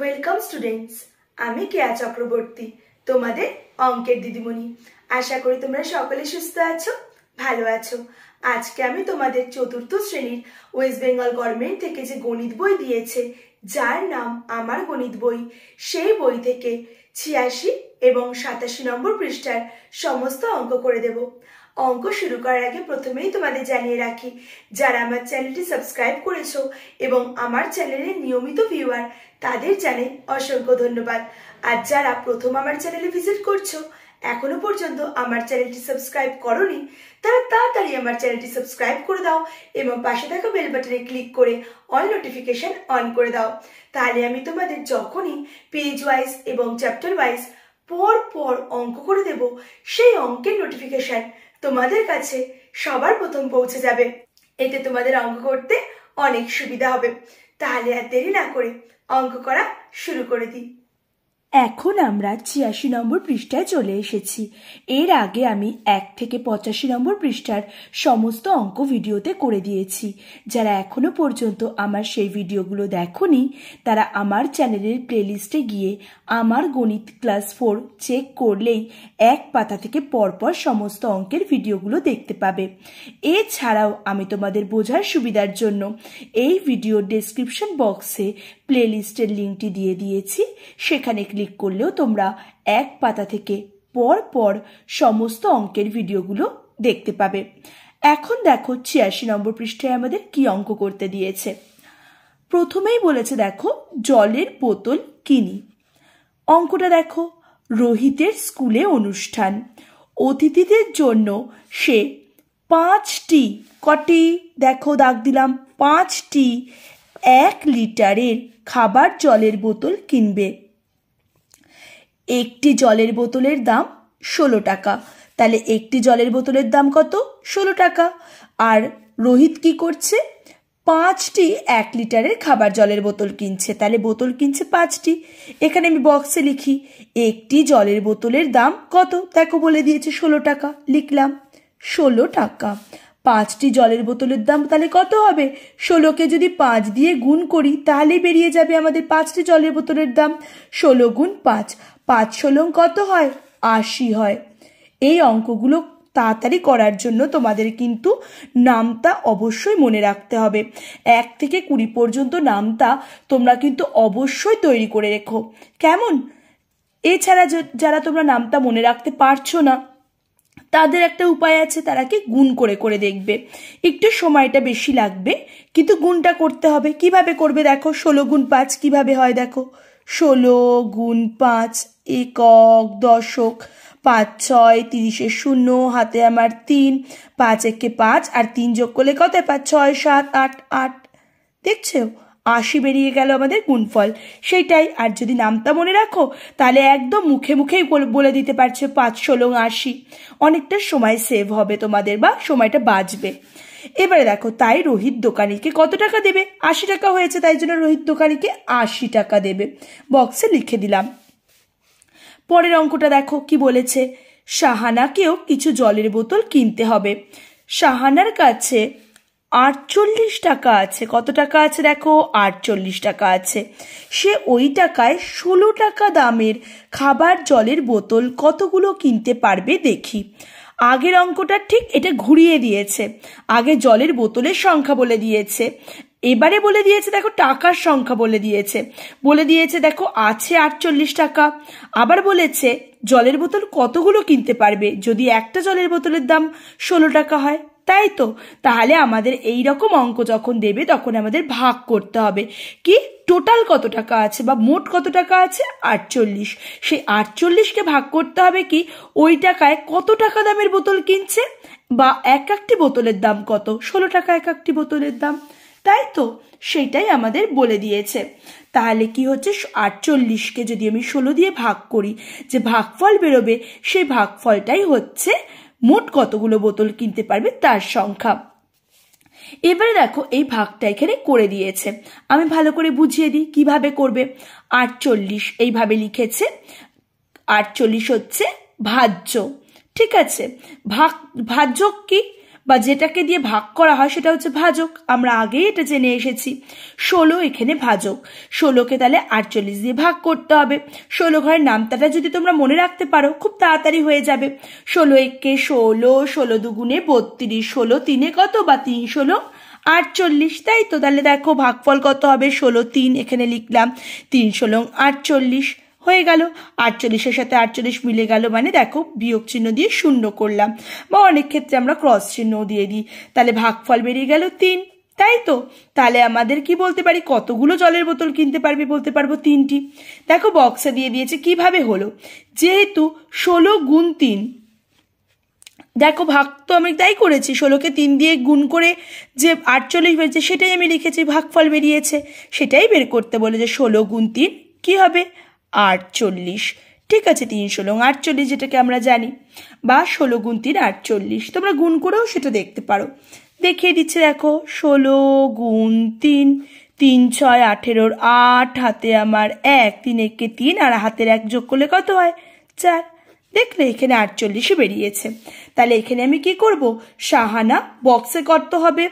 welcome students আমি কেয়া চক্রবর্তী তোমাদের অঙ্কের দিদিমণি আশা করি তোমরা সকলে সুস্থ আছো ভালো আছো আজকে আমি তোমাদের চতুর্থ শ্রেণীর ওয়েস্ট বেঙ্গল গভর্নমেন্ট থেকে যে গণিত বই দিয়েছে যার নাম আমার গণিত বই সেই বই থেকে ছিয়াশি এবং সাতাশি নম্বর পৃষ্ঠার সমস্ত অঙ্ক করে দেব অঙ্ক শুরু করার আগে প্রথমেই তোমাদের জানিয়ে রাখি যারা আমার চ্যানেলটি সাবস্ক্রাইব করেছো এবং আমার চ্যানেলের নিয়মিত ভিউয়ার তাদের জানাই অসংখ্য ধন্যবাদ আর যারা প্রথম আমার চ্যানেলে ভিজিট করছো এখনো পর্যন্ত আমার চ্যানেলটি সাবস্ক্রাইব করনি তারা তাড়াতাড়ি আমার চ্যানেলটি সাবস্ক্রাইব করে দাও এবং পাশে থাকা বেল বাটনে ক্লিক করে অল নোটিফিকেশন অন করে দাও তাহলে আমি তোমাদের যখনই পেজ ওয়াইজ এবং চ্যাপ্টার ওয়াইজ পর পর অঙ্ক করে দেব সেই অঙ্কের নোটিফিকেশন তোমাদের কাছে সবার প্রথম পৌঁছে যাবে এতে তোমাদের অঙ্ক করতে অনেক সুবিধা হবে তাহলে আর দেরি না করে অঙ্ক করা শুরু করে দিই এখন আমরা ছিয়াশি নম্বর পৃষ্ঠায় চলে এসেছি এর আগে আমি এক থেকে পঁচাশি নম্বর পৃষ্ঠার সমস্ত অঙ্ক ভিডিওতে করে দিয়েছি যারা এখনও পর্যন্ত আমার সেই ভিডিওগুলো দেখনি তারা আমার চ্যানেলের প্লেলিস্টে গিয়ে আমার গণিত ক্লাস ফোর চেক করলেই এক পাতা থেকে পরপর সমস্ত অঙ্কের ভিডিওগুলো দেখতে পাবে এছাড়াও আমি তোমাদের বোঝার সুবিধার জন্য এই ভিডিও ডেসক্রিপশন বক্সে প্লেলিস্টের লিঙ্কটি দিয়ে দিয়েছি সেখানে ক্লিক ক্লিক করলেও তোমরা এক পাতা থেকে পর পর সমস্ত অঙ্কের ভিডিওগুলো দেখতে পাবে এখন দেখো ছিয়াশি নম্বর পৃষ্ঠায় আমাদের কি অঙ্ক করতে দিয়েছে প্রথমেই বলেছে দেখো জলের বোতল কিনি অঙ্কটা দেখো রোহিতের স্কুলে অনুষ্ঠান অতিথিদের জন্য সে পাঁচটি কটি দেখো দাগ দিলাম পাঁচটি এক লিটারের খাবার জলের বোতল কিনবে একটি জলের বোতলের দাম ষোলো টাকা তাহলে একটি জলের বোতলের দাম কত ষোলো টাকা আর রোহিত কি করছে পাঁচটি এক লিটারের খাবার জলের বোতল কিনছে তাহলে বোতল কিনছে পাঁচটি এখানে আমি বক্সে লিখি একটি জলের বোতলের দাম কত দেখো বলে দিয়েছে ষোলো টাকা লিখলাম ষোলো টাকা পাঁচটি জলের বোতলের দাম তাহলে কত হবে ষোলোকে যদি পাঁচ দিয়ে গুণ করি তাহলে বেরিয়ে যাবে আমাদের পাঁচটি জলের বোতলের দাম ষোলো গুণ পাঁচ পাঁচ ষোলং কত হয় আশি হয় এই অঙ্কগুলো তাড়াতাড়ি করার জন্য তোমাদের কিন্তু নামটা অবশ্যই মনে রাখতে হবে এক থেকে কুড়ি পর্যন্ত নামটা তোমরা কিন্তু অবশ্যই তৈরি করে রেখো কেমন এছাড়া যারা তোমরা নামটা মনে রাখতে পারছো না তাদের একটা উপায় আছে তারা কি গুণ করে করে দেখবে একটু সময়টা বেশি লাগবে কিন্তু গুণটা করতে হবে কিভাবে করবে দেখো ষোলো গুণ পাঁচ কিভাবে হয় দেখো ষোলো গুণ পাঁচ একক দশক পাঁচ ছয় তিরিশে শূন্য হাতে আমার তিন পাঁচ একে পাঁচ আর তিন যোগ করলে কত পাঁচ ছয় সাত আট আট দেখছো আশি বেরিয়ে গেল আমাদের গুণফল সেটাই আর যদি নামটা মনে রাখো তাহলে একদম মুখে মুখেই বলে দিতে পারছো পাঁচ ষোলো আশি অনেকটা সময় সেভ হবে তোমাদের বা সময়টা বাঁচবে এবারে দেখো তাই রোহিত দোকানিকে কত টাকা দেবে আশি টাকা হয়েছে তাই জন্য রোহিত দোকানিকে আশি টাকা দেবে বক্সে লিখে দিলাম পরের অঙ্কটা দেখো কি বলেছে সাহানাকেও কিছু জলের বোতল কিনতে হবে সাহানার কাছে আটচল্লিশ টাকা আছে কত টাকা আছে দেখো আটচল্লিশ টাকা আছে সে ওই টাকায় ষোলো টাকা দামের খাবার জলের বোতল কতগুলো কিনতে পারবে দেখি আগের অঙ্কটা ঠিক এটা ঘুরিয়ে দিয়েছে আগে জলের বোতলের সংখ্যা বলে দিয়েছে এবারে বলে দিয়েছে দেখো টাকার সংখ্যা বলে দিয়েছে বলে দিয়েছে দেখো আছে আটচল্লিশ টাকা আবার বলেছে জলের বোতল কতগুলো কিনতে পারবে যদি একটা জলের বোতলের দাম ষোলো টাকা হয় তাই তো তাহলে আমাদের এই রকম অঙ্ক যখন দেবে তখন আমাদের ভাগ করতে হবে কি টোটাল কত টাকা আছে বা মোট কত টাকা আছে আটচল্লিশ সেই আটচল্লিশকে ভাগ করতে হবে কি ওই টাকায় কত টাকা দামের বোতল কিনছে বা এক একটি বোতলের দাম কত ষোলো টাকা এক একটি বোতলের দাম তাই তো সেটাই আমাদের বলে দিয়েছে তাহলে কি হচ্ছে আটচল্লিশকে যদি আমি ষোলো দিয়ে ভাগ করি যে ভাগফল বেরোবে সেই ভাগফলটাই হচ্ছে মোট কতগুলো বোতল কিনতে পারবে তার সংখ্যা এবারে দেখো এই ভাগটা এখানে করে দিয়েছে আমি ভালো করে বুঝিয়ে দিই কিভাবে করবে আটচল্লিশ এইভাবে লিখেছে আটচল্লিশ হচ্ছে ভাজ্য ঠিক আছে ভাগ ভাজ্য কি বা যেটাকে দিয়ে ভাগ করা হয় সেটা হচ্ছে ভাজক আমরা আগে এটা জেনে এসেছি ষোলো এখানে ভাজক ষোলোকে তাহলে আটচল্লিশ দিয়ে ভাগ করতে হবে ষোলো ঘরের নামতাটা যদি তোমরা মনে রাখতে পারো খুব তাড়াতাড়ি হয়ে যাবে ষোলো একে ষোলো ষোলো দুগুণে বত্রিশ ষোলো তিনে কত বা তিন ষোলো আটচল্লিশ তাই তো তাহলে দেখো ভাগফল কত হবে ষোলো তিন এখানে লিখলাম তিন ষোলো আটচল্লিশ হয়ে গেল আটচল্লিশের সাথে আটচল্লিশ মিলে গেল মানে দেখো বিয়োগ চিহ্ন দিয়ে শূন্য করলাম বা অনেক ক্ষেত্রে আমরা ক্রস চিহ্ন দিয়ে দিই তাহলে ভাগফল বেরিয়ে গেল তিন তাই তো তাহলে আমাদের কি বলতে পারি কতগুলো জলের বোতল কিনতে পারবি বলতে পারবো তিনটি দেখো বক্সে দিয়ে দিয়েছে কিভাবে হলো যেহেতু ষোলো গুণ তিন দেখো ভাগ তো আমি তাই করেছি ষোলোকে তিন দিয়ে গুণ করে যে আটচল্লিশ বেরিয়েছে সেটাই আমি লিখেছি ভাগফল বেরিয়েছে সেটাই বের করতে বলে যে ষোলো গুণ তিন কী হবে আটচল্লিশ ঠিক আছে তিনশো লং আটচল্লিশ যেটাকে আমরা জানি বা ষোলো গুণ তিন আটচল্লিশ তোমরা গুণ করেও সেটা দেখতে পারো দেখিয়ে দিচ্ছে দেখো ষোলো গুণ তিন তিন ছয় আঠেরোর আট হাতে আমার এক তিন একে তিন আর হাতের এক যোগ করলে কত হয় চার দেখলে এখানে আটচল্লিশে বেরিয়েছে তাহলে এখানে আমি কি করব সাহানা বক্সে করতে হবে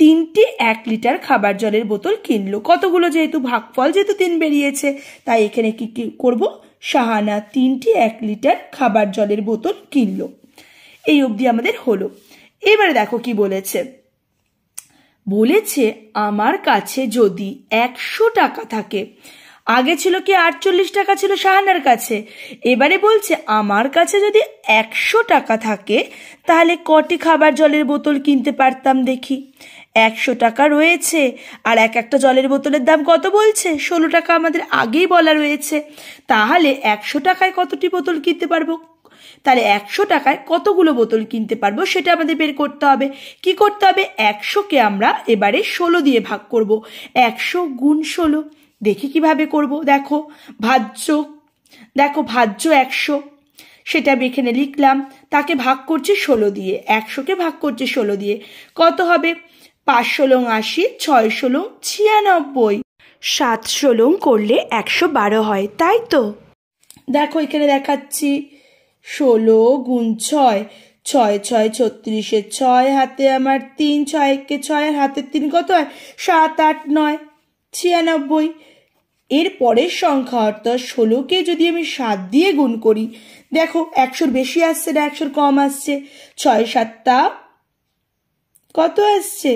তিনটি এক লিটার খাবার জলের বোতল কিনলো কতগুলো যেহেতু ভাগফল যেহেতু তিন বেরিয়েছে তাই এখানে কি কি করবো সাহানা তিনটি এক লিটার খাবার জলের বোতল কিনলো এই অবধি আমাদের হলো এবারে দেখো কি বলেছে বলেছে আমার কাছে যদি একশো টাকা থাকে আগে ছিল কি আটচল্লিশ টাকা ছিল শাহানার কাছে এবারে বলছে আমার কাছে যদি একশো টাকা থাকে তাহলে কটি খাবার জলের বোতল কিনতে পারতাম দেখি একশো টাকা রয়েছে আর এক একটা জলের বোতলের দাম কত বলছে ষোলো টাকা আমাদের আগেই বলা রয়েছে তাহলে একশো টাকায় কতটি বোতল কিনতে পারবো তাহলে একশো টাকায় কতগুলো বোতল কিনতে পারবো সেটা আমাদের বের করতে হবে কি করতে হবে একশোকে আমরা এবারে ষোলো দিয়ে ভাগ করব একশো গুণ ষোলো দেখি কিভাবে করব দেখো ভাজ্য দেখো ভাজ্য একশো সেটা এখানে লিখলাম তাকে ভাগ করছি ষোলো দিয়ে একশোকে ভাগ করছি ষোলো দিয়ে কত হবে পাঁচশো লং আশি ছয় ষোলং ছিয়ানব্বই সাত ষোলং করলে একশো বারো হয় তাই তো দেখো এখানে দেখাচ্ছি ষোলো গুণ ছয় ছয় ছয় ছত্রিশে ছয় হাতে আমার তিন ছয় কে ছয়ের হাতে তিন কত হয় সাত আট নয় ছিয়ানব্বই এর পরের সংখ্যা অর্থাৎ ষোলোকে যদি আমি সাত দিয়ে গুণ করি দেখো একশোর বেশি আসছে না একশোর কম আসছে ছয় সাতটা কত আসছে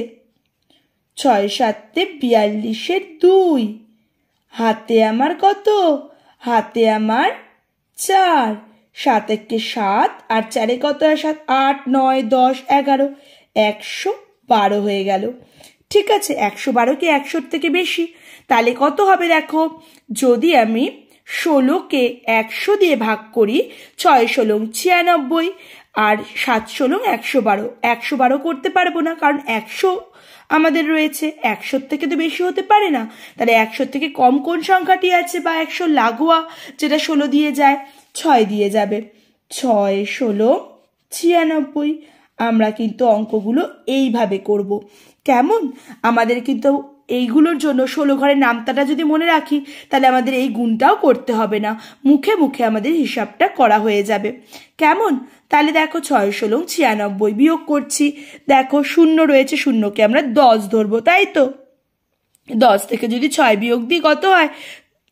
ছয় সাততে বিয়াল্লিশের দুই হাতে আমার কত হাতে আমার চার সাত একে সাত আর চারে কত সাত আট নয় দশ এগারো একশো বারো হয়ে গেল ঠিক আছে একশো বারোকে একশোর থেকে বেশি তাহলে কত হবে দেখো যদি আমি ষোলোকে একশো দিয়ে ভাগ করি ছয় ষোলো ছিয়ানব্বই আর সাত ষোলো একশো বারো একশো বারো করতে পারবো না কারণ একশো আমাদের রয়েছে একশোর থেকে তো বেশি হতে পারে না তাহলে একশোর থেকে কম কোন সংখ্যাটি আছে বা একশো লাগোয়া যেটা ষোলো দিয়ে যায় ছয় দিয়ে যাবে ছয় ষোলো ছিয়ানব্বই আমরা কিন্তু অঙ্কগুলো এইভাবে করব কেমন আমাদের কিন্তু এইগুলোর জন্য ষোলো ঘরের নামতাটা যদি মনে রাখি তাহলে আমাদের এই গুণটাও করতে হবে না মুখে মুখে আমাদের হিসাবটা করা হয়ে যাবে কেমন তাহলে দেখো ছয় ষোলো ছিয়ানব্বই বিয়োগ করছি দেখো শূন্য রয়েছে শূন্যকে আমরা দশ ধরবো তাই তো দশ থেকে যদি ছয় বিয়োগ দিই কত হয়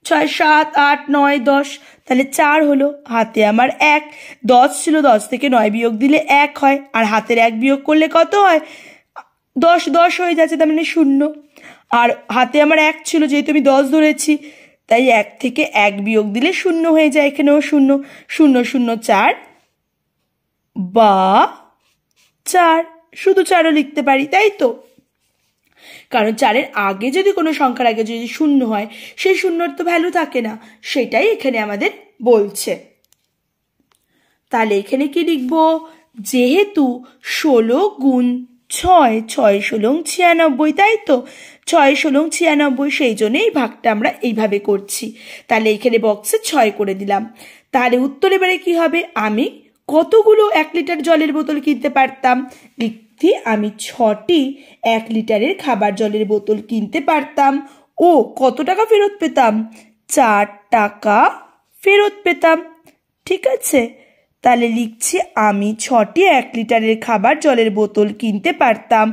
ছয় সাত আট নয় দশ তাহলে চার হলো হাতে আমার এক দশ ছিল দশ থেকে নয় বিয়োগ দিলে এক হয় আর হাতের এক বিয়োগ করলে কত হয় দশ দশ হয়ে যাচ্ছে তার মানে শূন্য আর হাতে আমার এক ছিল যেহেতু আমি দশ ধরেছি তাই এক থেকে এক বিয়োগ দিলে শূন্য হয়ে যায় এখানেও শূন্য শূন্য শূন্য চার বা চার শুধু চারও লিখতে পারি তাই তো কারণ চারের আগে যদি কোনো সংখ্যার আগে যদি শূন্য হয় সেই শূন্যর তো ভ্যালু থাকে না সেটাই এখানে আমাদের বলছে তাহলে এখানে কি লিখব যেহেতু ষোলো গুণ ছয় ছয় ষোলং ছিয়ানব্বই তাই তো ছয় ষোলং ছিয়ানব্বই সেই জন্য এই ভাগটা আমরা এইভাবে করছি তাহলে এইখানে বক্সে ছয় করে দিলাম তাহলে উত্তর এবারে কী হবে আমি কতগুলো এক লিটার জলের বোতল কিনতে পারতাম লিখতে আমি ছটি এক লিটারের খাবার জলের বোতল কিনতে পারতাম ও কত টাকা ফেরত পেতাম চার টাকা ফেরত পেতাম ঠিক আছে তাহলে লিখছি আমি ছটি এক লিটারের খাবার জলের বোতল কিনতে পারতাম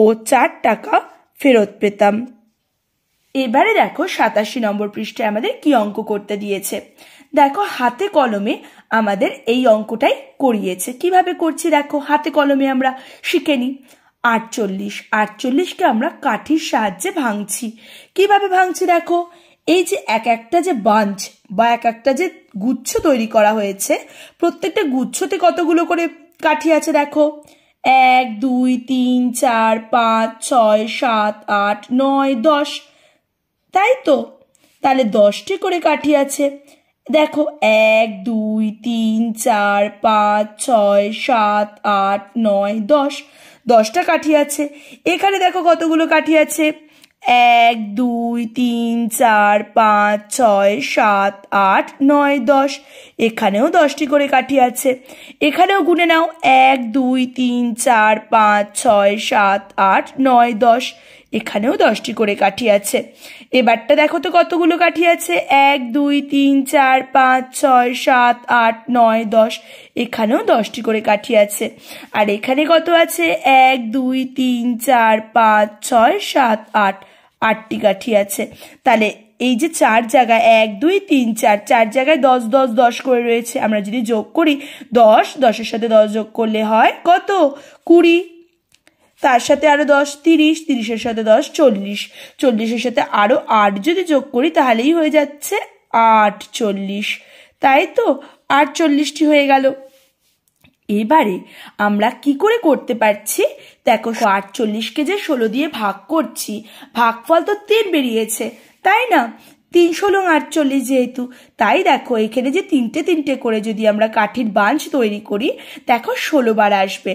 ও চার টাকা ফেরত পেতাম এবারে দেখো সাতাশি নম্বর পৃষ্ঠায় আমাদের কি অঙ্ক করতে দিয়েছে দেখো হাতে কলমে আমাদের এই অঙ্কটাই করিয়েছে কিভাবে করছি দেখো হাতে কলমে আমরা শিখে নিই আটচল্লিশ আটচল্লিশকে আমরা কাঠির সাহায্যে ভাঙছি কিভাবে ভাঙছি দেখো এই যে এক একটা যে বাঞ্চ বা এক একটা যে গুচ্ছ তৈরি করা হয়েছে প্রত্যেকটা গুচ্ছতে কতগুলো করে কাঠি আছে দেখো এক দুই তিন চার পাঁচ ছয় সাত আট নয় দশ তাই তো তাহলে দশটি করে কাঠি আছে দেখো এক দুই তিন চার পাঁচ ছয় সাত আট নয় দশ দশটা কাঠি আছে এখানে দেখো কতগুলো কাঠি আছে এক দুই তিন চার পাঁচ ছয় সাত আট নয় দশ এখানেও দশটি করে কাঠি আছে এখানেও গুনে নাও এক দুই তিন চার পাঁচ ছয় সাত আট নয় দশ এখানেও দশটি করে কাঠি আছে এবারটা দেখো তো কতগুলো কাঠি আছে এক দুই তিন চার পাঁচ ছয় সাত আট নয় দশ এখানেও দশটি করে কাঠি আছে আর এখানে কত আছে এক দুই তিন চার পাঁচ ছয় সাত আট আটটি কাঠি আছে তাহলে এই যে চার জায়গায় এক দুই তিন চার চার জায়গায় দশ দশ দশ করে রয়েছে আমরা যদি যোগ করি দশ দশের সাথে দশ যোগ করলে হয় কত কুড়ি তার সাথে আরও দশ তিরিশ তিরিশের সাথে দশ চল্লিশ চল্লিশের সাথে আরও আট যদি যোগ করি তাহলেই হয়ে যাচ্ছে আট চল্লিশ তাই তো আট চল্লিশটি হয়ে গেল এবারে আমরা কি করে করতে পারছি দেখো আটচল্লিশকে যে ষোলো দিয়ে ভাগ করছি ভাগফল তো তিন বেরিয়েছে তাই না তিনশো লং আটচল্লিশ যেহেতু তাই দেখো এখানে যে তিনটে তিনটে করে যদি আমরা কাঠির বাঞ্চ তৈরি করি দেখো ষোলোবার আসবে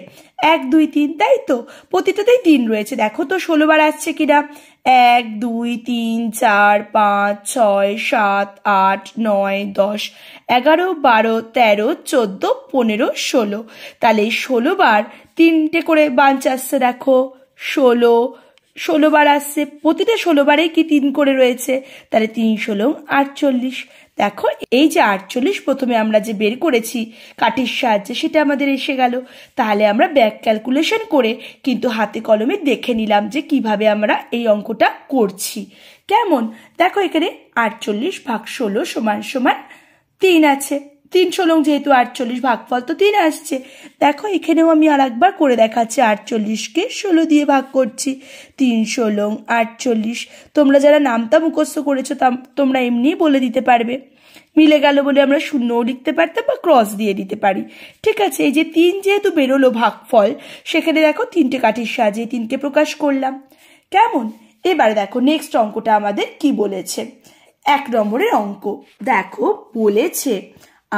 এক দুই তিন তাই তো প্রতিটাতেই তিন রয়েছে দেখো তো ষোলোবার আসছে কিনা এক দুই তিন চার পাঁচ ছয় সাত আট নয় দশ এগারো বারো তেরো চোদ্দ পনেরো ষোলো তাহলে ষোলোবার তিনটে করে বাঞ্চ আসছে দেখো ষোলো ষোলোবার আসছে প্রতিটা ষোলোবারে কি তিন করে রয়েছে তাহলে তিন ষোলো আটচল্লিশ দেখো এই যে আটচল্লিশ প্রথমে আমরা যে বের করেছি কাঠির সাহায্যে সেটা আমাদের এসে গেল তাহলে আমরা ব্যাক ক্যালকুলেশন করে কিন্তু হাতে কলমে দেখে নিলাম যে কিভাবে আমরা এই অঙ্কটা করছি কেমন দেখো এখানে আটচল্লিশ ভাগ ষোলো সমান সমান তিন আছে তিনশো লং যেহেতু আটচল্লিশ ভাগফল তো তিন আসছে দেখো এখানেও আমি আর একবার করে দেখাচ্ছি আটচল্লিশকে ষোলো দিয়ে ভাগ করছি তিনশো লং আটচল্লিশ তোমরা যারা নামতা মুখস্থ করেছো তা তোমরা এমনিই বলে দিতে পারবে মিলে গেল বলে আমরা শূন্যও লিখতে পারতাম বা ক্রস দিয়ে দিতে পারি ঠিক আছে এই যে তিন যেহেতু বেরোলো ভাগফল সেখানে দেখো তিনটে কাঠির সাজে তিনটে প্রকাশ করলাম কেমন এবারে দেখো নেক্সট অঙ্কটা আমাদের কি বলেছে এক নম্বরের অঙ্ক দেখো বলেছে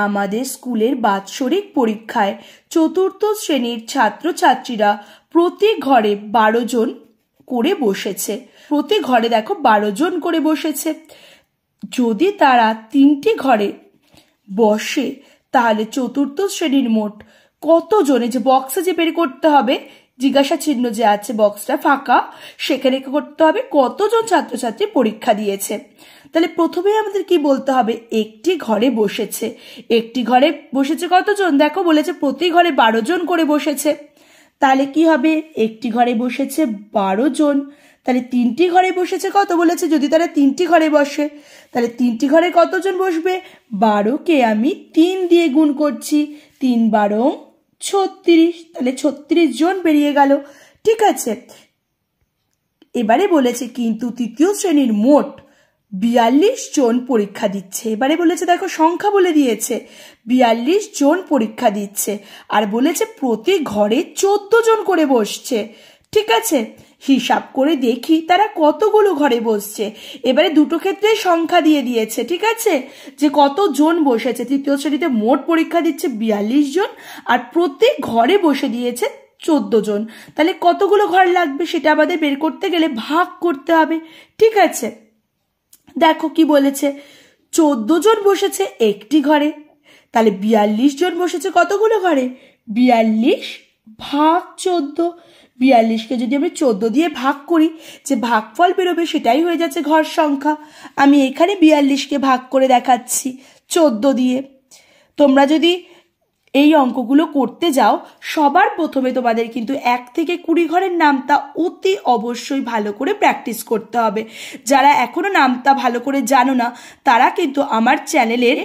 আমাদের স্কুলের বাৎসরিক পরীক্ষায় চতুর্থ শ্রেণীর ছাত্রছাত্রীরা প্রতি ঘরে বারো জন করে বসেছে প্রতি ঘরে দেখো বারো জন করে বসেছে যদি তারা তিনটি ঘরে বসে তাহলে চতুর্থ শ্রেণীর মোট কতজনে যে বক্সে যে বের করতে হবে জিজ্ঞাসা চিহ্ন যে আছে বক্সটা ফাঁকা সেখানে করতে হবে কতজন ছাত্রছাত্রী পরীক্ষা দিয়েছে তাহলে প্রথমেই আমাদের কি বলতে হবে একটি ঘরে বসেছে একটি ঘরে বসেছে কতজন দেখো বলেছে প্রতি ঘরে বারো জন করে বসেছে তাহলে কি হবে একটি ঘরে বসেছে বারো জন তাহলে তিনটি ঘরে বসেছে কত বলেছে যদি তারা তিনটি ঘরে বসে তাহলে তিনটি ঘরে কতজন বসবে বারোকে আমি তিন দিয়ে গুণ করছি তিন বারো ছত্রিশ তাহলে ছত্রিশ জন বেরিয়ে গেল ঠিক আছে এবারে বলেছে কিন্তু তৃতীয় শ্রেণীর মোট বিয়াল্লিশ জন পরীক্ষা দিচ্ছে এবারে বলেছে দেখো সংখ্যা বলে দিয়েছে বিয়াল্লিশ জন পরীক্ষা দিচ্ছে আর বলেছে প্রতি ঘরে চোদ্দ জন করে বসছে ঠিক আছে হিসাব করে দেখি তারা কতগুলো ঘরে বসছে এবারে দুটো ক্ষেত্রে সংখ্যা দিয়ে দিয়েছে ঠিক আছে যে কতজন বসেছে তৃতীয় শ্রেণীতে মোট পরীক্ষা দিচ্ছে বিয়াল্লিশ জন আর প্রত্যেক ঘরে বসে দিয়েছে চোদ্দ জন তাহলে কতগুলো ঘর লাগবে সেটা আমাদের বের করতে গেলে ভাগ করতে হবে ঠিক আছে দেখো কি বলেছে চোদ্দ জন বসেছে একটি ঘরে তাহলে বিয়াল্লিশ জন বসেছে কতগুলো ঘরে বিয়াল্লিশ ভাগ চোদ্দ বিয়াল্লিশকে যদি আমি চোদ্দ দিয়ে ভাগ করি যে ভাগফল বেরোবে সেটাই হয়ে যাচ্ছে ঘর সংখ্যা আমি এখানে বিয়াল্লিশকে ভাগ করে দেখাচ্ছি চোদ্দ দিয়ে তোমরা যদি এই অঙ্কগুলো করতে যাও সবার প্রথমে তোমাদের কিন্তু এক থেকে কুড়ি ঘরের নামতা অতি অবশ্যই ভালো করে প্র্যাকটিস করতে হবে যারা এখনও নামতা ভালো করে জানো না তারা কিন্তু আমার চ্যানেলের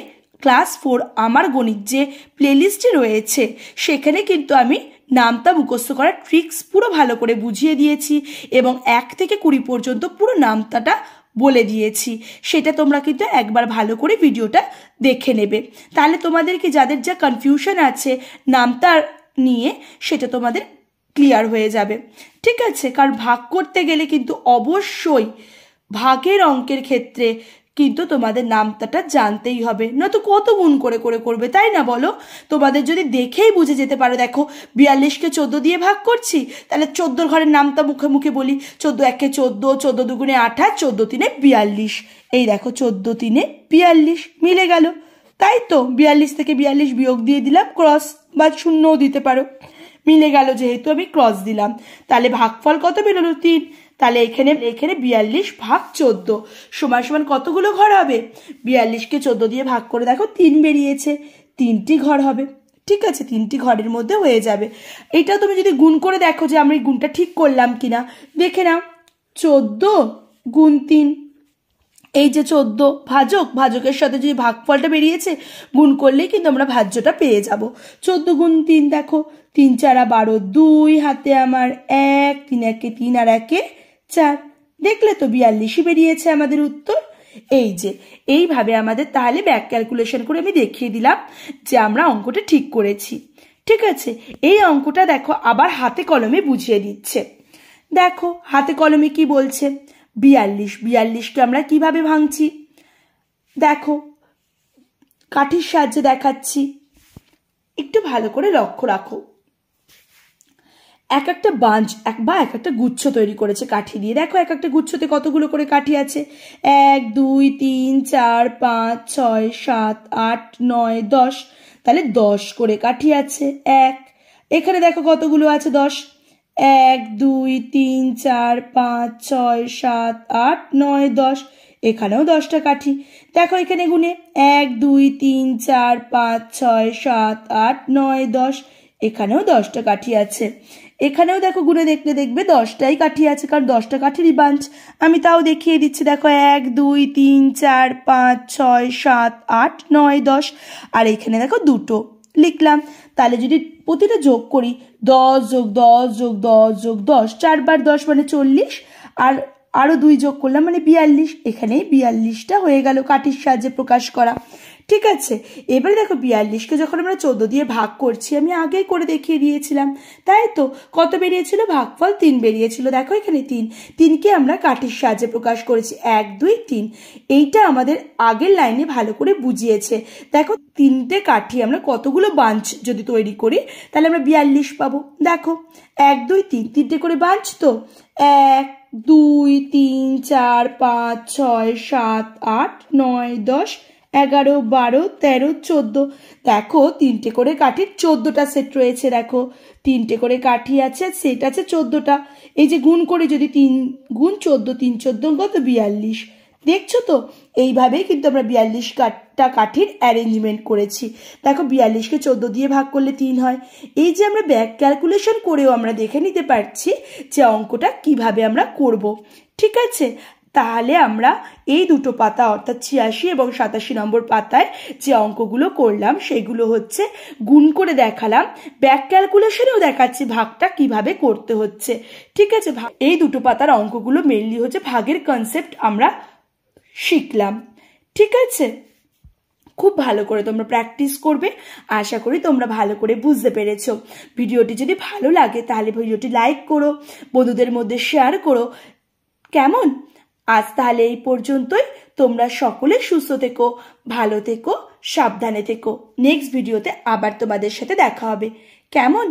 ক্লাস ফোর আমার গণিত যে প্লেলিস্টে রয়েছে সেখানে কিন্তু আমি নামতা মুখস্থ করার ট্রিক্স পুরো ভালো করে বুঝিয়ে দিয়েছি এবং এক থেকে কুড়ি পর্যন্ত পুরো নামতাটা বলে দিয়েছি সেটা তোমরা কিন্তু একবার ভালো করে ভিডিওটা দেখে নেবে তাহলে তোমাদেরকে যাদের যা কনফিউশন আছে নামতা নিয়ে সেটা তোমাদের ক্লিয়ার হয়ে যাবে ঠিক আছে কারণ ভাগ করতে গেলে কিন্তু অবশ্যই ভাগের অঙ্কের ক্ষেত্রে কিন্তু তোমাদের নামটাটা জানতেই হবে নয়তো কত গুণ করে করে করবে তাই না বলো তোমাদের যদি দেখেই বুঝে যেতে পারো দেখো বিয়াল্লিশকে চোদ্দ দিয়ে ভাগ করছি তাহলে চোদ্দোর ঘরের নামটা মুখে মুখে বলি চোদ্দ একে চোদ্দো চোদ্দ দুগুণে আঠাশ চোদ্দ তিনে বিয়াল্লিশ এই দেখো চোদ্দো তিনে বিয়াল্লিশ মিলে গেল তাই তো বিয়াল্লিশ থেকে বিয়াল্লিশ বিয়োগ দিয়ে দিলাম ক্রস বা শূন্যও দিতে পারো মিলে গেল যেহেতু আমি ক্রস দিলাম তাহলে ভাগফল কত বেরোলো তিন তাহলে এখানে এখানে বিয়াল্লিশ ভাগ চোদ্দ সমান সমান কতগুলো ঘর হবে বিয়াল্লিশকে চোদ্দ দিয়ে ভাগ করে দেখো তিন বেরিয়েছে তিনটি ঘর হবে ঠিক আছে তিনটি ঘরের মধ্যে হয়ে যাবে এটা তুমি যদি গুণ করে দেখো যে আমি গুণটা ঠিক করলাম কিনা দেখে নাও চোদ্দ গুণ তিন এই যে চোদ্দ ভাজক ভাজকের সাথে যদি ভাগফলটা বেরিয়েছে গুণ করলে কিন্তু আমরা ভাজ্যটা পেয়ে যাব চোদ্দ গুণ তিন দেখো তিন চারা বারো দুই হাতে আমার এক তিন একে তিন আর একে চার দেখলে তো বিয়াল্লিশই বেরিয়েছে আমাদের উত্তর এই যে এইভাবে আমাদের তাহলে ব্যাক ক্যালকুলেশন করে আমি দেখিয়ে দিলাম যে আমরা অঙ্কটা ঠিক করেছি ঠিক আছে এই অঙ্কটা দেখো আবার হাতে কলমে বুঝিয়ে দিচ্ছে দেখো হাতে কলমে কি বলছে বিয়াল্লিশ বিয়াল্লিশকে আমরা কিভাবে ভাঙছি দেখো কাঠির সাহায্যে দেখাচ্ছি একটু ভালো করে লক্ষ্য রাখো এক একটা বাঞ্চ এক বা এক একটা গুচ্ছ তৈরি করেছে কাঠি দিয়ে দেখো এক একটা গুচ্ছতে কতগুলো করে কাঠি আছে এক দুই তিন চার পাঁচ ছয় সাত আট নয় দশ তাহলে দশ করে কাঠি আছে এক এখানে দেখো কতগুলো আছে দশ এক দুই তিন চার পাঁচ ছয় সাত আট নয় দশ এখানেও দশটা কাঠি দেখো এখানে গুনে এক দুই তিন চার পাঁচ ছয় সাত আট নয় দশ এখানেও দশটা কাঠি আছে এখানেও দেখো গুনে দেখলে দেখবে দশটাই কাঠি আছে কারণ দশটা কাঠিরই বাঞ্চ আমি তাও দেখিয়ে দিচ্ছি দেখো এক দুই তিন চার পাঁচ ছয় সাত আট নয় দশ আর এখানে দেখো দুটো লিখলাম তাহলে যদি প্রতিটা যোগ করি দশ যোগ দশ যোগ দশ যোগ দশ চারবার দশ মানে চল্লিশ আর আরও দুই যোগ করলাম মানে বিয়াল্লিশ এখানেই বিয়াল্লিশটা হয়ে গেল কাঠির সাহায্যে প্রকাশ করা ঠিক আছে এবারে দেখো বিয়াল্লিশকে যখন আমরা চোদ্দ দিয়ে ভাগ করছি আমি আগেই করে দেখিয়ে দিয়েছিলাম তাই তো কত বেরিয়েছিল ভাগফল তিন বেরিয়েছিল দেখো এখানে তিন তিনকে আমরা কাঠির সাহায্যে প্রকাশ করেছি এক দুই তিন এইটা আমাদের আগের লাইনে ভালো করে বুঝিয়েছে দেখো তিনটে কাঠি আমরা কতগুলো বাঞ্চ যদি তৈরি করি তাহলে আমরা বিয়াল্লিশ পাবো দেখো এক দুই তিন তিনটে করে বাঞ্চ তো এক দুই তিন চার পাঁচ ছয় সাত আট নয় দশ এগারো বারো তেরো চোদ্দো দেখো তিনটে করে কাঠির চোদ্দোটা সেট রয়েছে দেখো তিনটে করে কাঠি আছে সেট আছে চোদ্দোটা এই যে গুণ করে যদি তিন গুণ চোদ্দো তিন চোদ্দো কত বিয়াল্লিশ দেখছো তো এইভাবেই কিন্তু আমরা বিয়াল্লিশ কাঠটা কাঠির অ্যারেঞ্জমেন্ট করেছি দেখো বিয়াল্লিশকে চোদ্দ দিয়ে ভাগ করলে তিন হয় এই যে আমরা ব্যাক ক্যালকুলেশন করেও আমরা দেখে নিতে পারছি যে অঙ্কটা কিভাবে আমরা করব ঠিক আছে তাহলে আমরা এই দুটো পাতা অর্থাৎ ছিয়াশি এবং সাতাশি নম্বর পাতায় যে অঙ্কগুলো করলাম সেগুলো হচ্ছে গুণ করে দেখালাম ব্যাক ক্যালকুলেশনেও দেখাচ্ছি ভাগটা কিভাবে করতে হচ্ছে ঠিক আছে এই দুটো পাতার অঙ্কগুলো মেনলি হচ্ছে ভাগের কনসেপ্ট আমরা শিখলাম ঠিক আছে খুব ভালো করে তোমরা প্র্যাকটিস করবে আশা করি তোমরা ভালো করে বুঝতে পেরেছো ভিডিওটি যদি ভালো লাগে তাহলে ভিডিওটি লাইক করো বন্ধুদের মধ্যে শেয়ার করো কেমন আজ তাহলে এই পর্যন্তই তোমরা সকলে সুস্থ থেকো ভালো থেকো সাবধানে থেকো নেক্সট ভিডিওতে আবার তোমাদের সাথে দেখা হবে কেমন